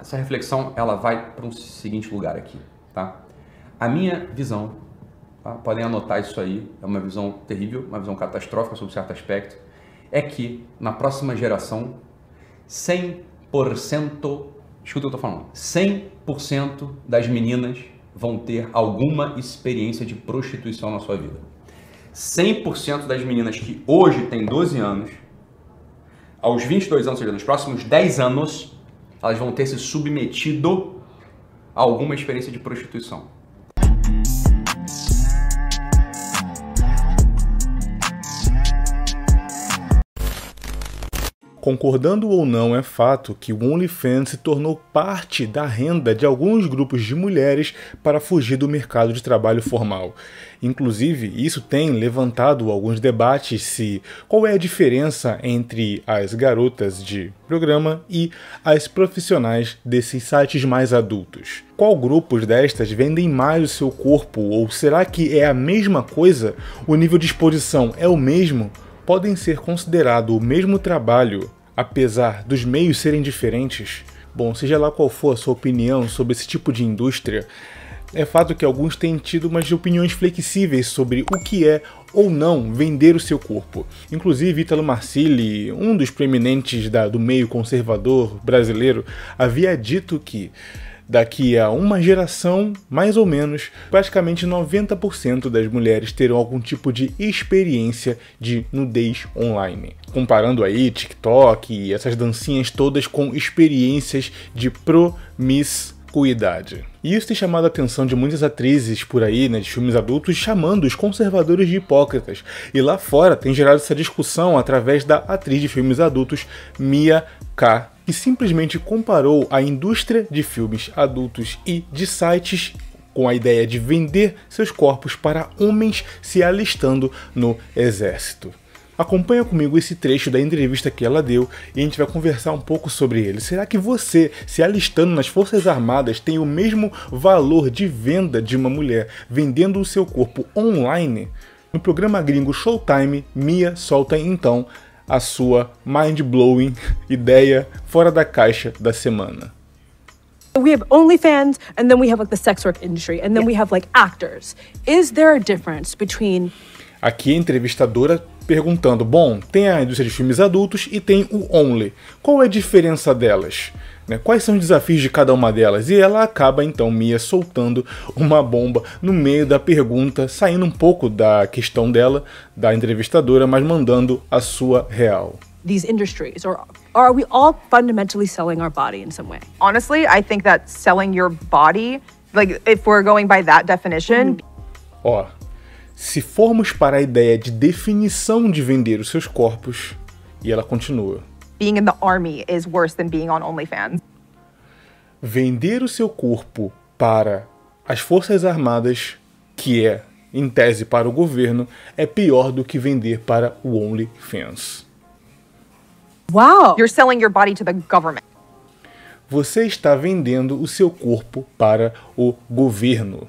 essa reflexão ela vai para um seguinte lugar aqui, tá? A minha visão, tá? podem anotar isso aí, é uma visão terrível, uma visão catastrófica sobre certo aspecto, é que na próxima geração 100%, escuta o que eu estou falando, 100% das meninas vão ter alguma experiência de prostituição na sua vida. 100% das meninas que hoje têm 12 anos, aos 22 anos, ou seja, nos próximos 10 anos, elas vão ter se submetido a alguma experiência de prostituição. Concordando ou não, é fato que o OnlyFans se tornou parte da renda de alguns grupos de mulheres para fugir do mercado de trabalho formal. Inclusive, isso tem levantado alguns debates se qual é a diferença entre as garotas de programa e as profissionais desses sites mais adultos. Qual grupos destas vendem mais o seu corpo ou será que é a mesma coisa? O nível de exposição é o mesmo? podem ser considerado o mesmo trabalho apesar dos meios serem diferentes, bom, seja lá qual for a sua opinião sobre esse tipo de indústria, é fato que alguns têm tido umas opiniões flexíveis sobre o que é ou não vender o seu corpo. Inclusive, Italo Marcilli, um dos preeminentes da, do meio conservador brasileiro, havia dito que Daqui a uma geração, mais ou menos, praticamente 90% das mulheres terão algum tipo de experiência de nudez online. Comparando aí TikTok e essas dancinhas todas com experiências de promiscuidade. E isso tem chamado a atenção de muitas atrizes por aí, né, de filmes adultos, chamando os conservadores de hipócritas. E lá fora tem gerado essa discussão através da atriz de filmes adultos Mia K que simplesmente comparou a indústria de filmes adultos e de sites com a ideia de vender seus corpos para homens se alistando no exército. Acompanha comigo esse trecho da entrevista que ela deu e a gente vai conversar um pouco sobre ele. Será que você, se alistando nas Forças Armadas, tem o mesmo valor de venda de uma mulher vendendo o seu corpo online? No programa gringo Showtime, Mia solta então a sua mind-blowing ideia fora da caixa da semana. we have OnlyFans, and then we have like the sex work industry, and then yeah. we have like actors. Is there a difference between? Aqui a entrevistadora perguntando: bom, tem a indústria de filmes adultos e tem o Only. Qual é a diferença delas? Né, quais são os desafios de cada uma delas? E ela acaba então Mia soltando uma bomba no meio da pergunta, saindo um pouco da questão dela, da entrevistadora, mas mandando a sua real. These industries or are we all fundamentally selling our body in some way? Honestly, I think that selling your body, like if we're going by that definition, mm-hmm. ó, oh se formos para a ideia de definição de vender os seus corpos, e ela continua. Being in the army is worse than being on OnlyFans. Vender o seu corpo para as Forças Armadas, que é em tese para o governo, é pior do que vender para o OnlyFans. Wow! You're selling your body to the government. Você está vendendo o seu corpo para o governo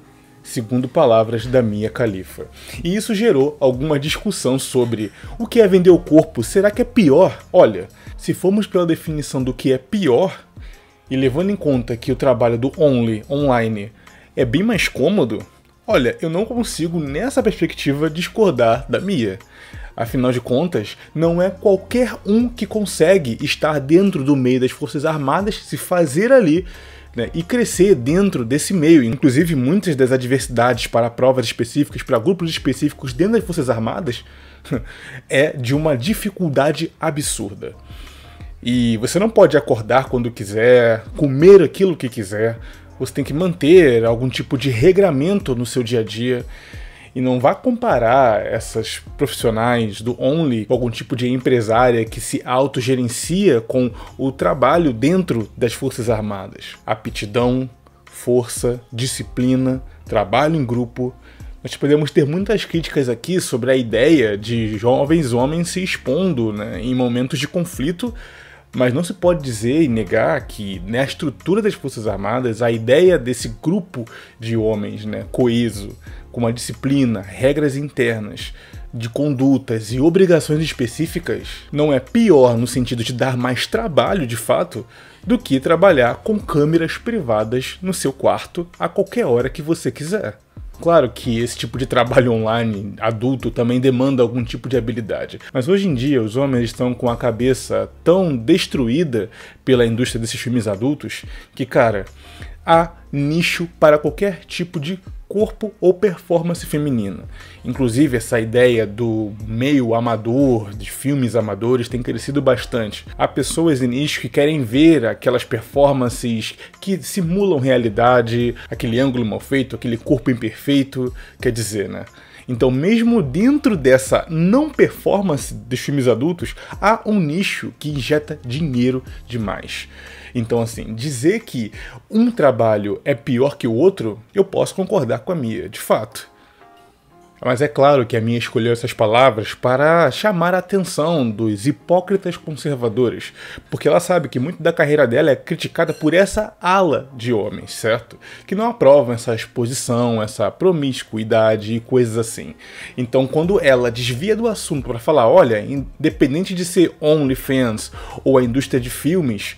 segundo palavras da Mia Khalifa. E isso gerou alguma discussão sobre o que é vender o corpo, será que é pior? Olha, se formos pela definição do que é pior, e levando em conta que o trabalho do Only online é bem mais cômodo, olha, eu não consigo nessa perspectiva discordar da Mia. Afinal de contas, não é qualquer um que consegue estar dentro do meio das Forças Armadas, se fazer ali né, e crescer dentro desse meio. Inclusive, muitas das adversidades para provas específicas, para grupos específicos dentro das Forças Armadas, é de uma dificuldade absurda. E você não pode acordar quando quiser, comer aquilo que quiser, você tem que manter algum tipo de regramento no seu dia a dia. E não vá comparar essas profissionais do Only com algum tipo de empresária que se autogerencia com o trabalho dentro das Forças Armadas. Aptidão, força, disciplina, trabalho em grupo. Nós podemos ter muitas críticas aqui sobre a ideia de jovens homens se expondo né, em momentos de conflito mas não se pode dizer e negar que na né, estrutura das Forças Armadas, a ideia desse grupo de homens né, coeso, com uma disciplina, regras internas, de condutas e obrigações específicas, não é pior no sentido de dar mais trabalho de fato do que trabalhar com câmeras privadas no seu quarto a qualquer hora que você quiser. Claro que esse tipo de trabalho online adulto também demanda algum tipo de habilidade, mas hoje em dia os homens estão com a cabeça tão destruída pela indústria desses filmes adultos que, cara, há nicho para qualquer tipo de corpo ou performance feminina. Inclusive, essa ideia do meio amador, de filmes amadores, tem crescido bastante. Há pessoas em nicho que querem ver aquelas performances que simulam realidade, aquele ângulo mal feito, aquele corpo imperfeito, quer dizer, né? Então, mesmo dentro dessa não performance dos filmes adultos, há um nicho que injeta dinheiro demais. Então, assim, dizer que um trabalho é pior que o outro, eu posso concordar com a minha, de fato. Mas é claro que a minha escolheu essas palavras para chamar a atenção dos hipócritas conservadores, porque ela sabe que muito da carreira dela é criticada por essa ala de homens, certo? Que não aprovam essa exposição, essa promiscuidade e coisas assim. Então, quando ela desvia do assunto para falar, olha, independente de ser OnlyFans ou a indústria de filmes,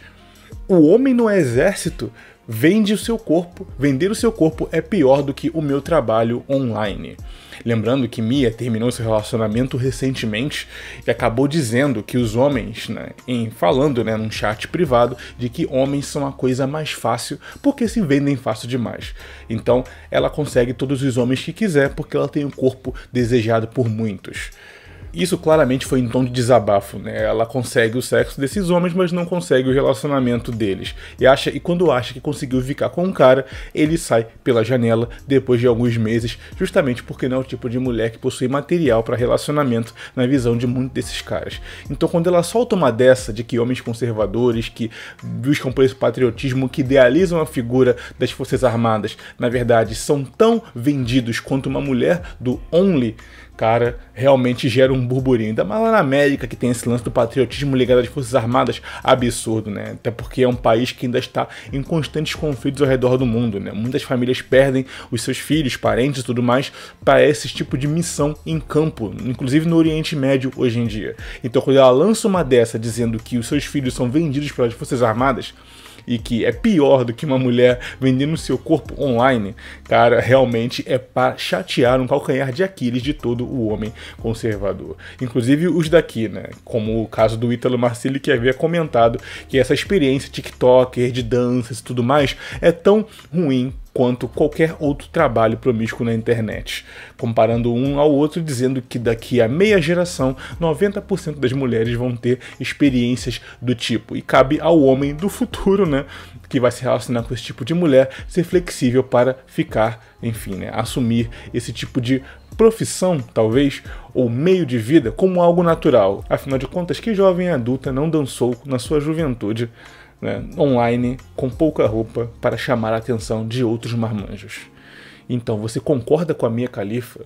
o homem no exército vende o seu corpo. Vender o seu corpo é pior do que o meu trabalho online. Lembrando que Mia terminou seu relacionamento recentemente e acabou dizendo que os homens, né, em falando né, num chat privado, de que homens são a coisa mais fácil porque se vendem fácil demais. Então ela consegue todos os homens que quiser porque ela tem o um corpo desejado por muitos. Isso claramente foi em tom de desabafo, né? Ela consegue o sexo desses homens, mas não consegue o relacionamento deles. E acha e quando acha que conseguiu ficar com um cara, ele sai pela janela depois de alguns meses, justamente porque não é o tipo de mulher que possui material para relacionamento na visão de muitos desses caras. Então quando ela solta uma dessa de que homens conservadores que buscam por esse patriotismo, que idealizam a figura das forças armadas, na verdade são tão vendidos quanto uma mulher do Only, cara, realmente gera um um burburinho. Ainda mais lá na América, que tem esse lance do patriotismo ligado às Forças Armadas absurdo, né? Até porque é um país que ainda está em constantes conflitos ao redor do mundo, né? Muitas famílias perdem os seus filhos, parentes e tudo mais para esse tipo de missão em campo, inclusive no Oriente Médio hoje em dia. Então, quando ela lança uma dessa dizendo que os seus filhos são vendidos pelas Forças Armadas, e que é pior do que uma mulher vendendo seu corpo online, cara, realmente é para chatear um calcanhar de Aquiles de todo o homem conservador. Inclusive os daqui, né? Como o caso do Ítalo Marcílio que havia comentado que essa experiência TikToker de danças e tudo mais é tão ruim quanto qualquer outro trabalho promíscuo na internet, comparando um ao outro dizendo que daqui a meia geração 90% das mulheres vão ter experiências do tipo e cabe ao homem do futuro, né, que vai se relacionar com esse tipo de mulher, ser flexível para ficar, enfim, né, assumir esse tipo de profissão, talvez, ou meio de vida como algo natural. Afinal de contas, que jovem adulta não dançou na sua juventude? né, online com pouca roupa para chamar a atenção de outros marmanjos. Então, você concorda com a minha califa?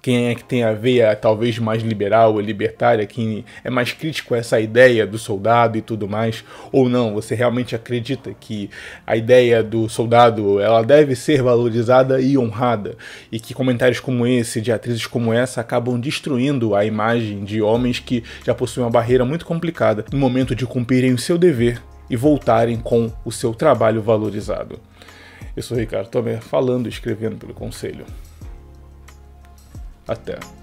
Quem é que tem a veia talvez mais liberal ou libertária, quem é mais crítico a essa ideia do soldado e tudo mais? Ou não, você realmente acredita que a ideia do soldado ela deve ser valorizada e honrada? E que comentários como esse, de atrizes como essa, acabam destruindo a imagem de homens que já possuem uma barreira muito complicada no momento de cumprirem o seu dever e voltarem com o seu trabalho valorizado. Eu sou Ricardo Tomer, falando e escrevendo pelo Conselho. Até.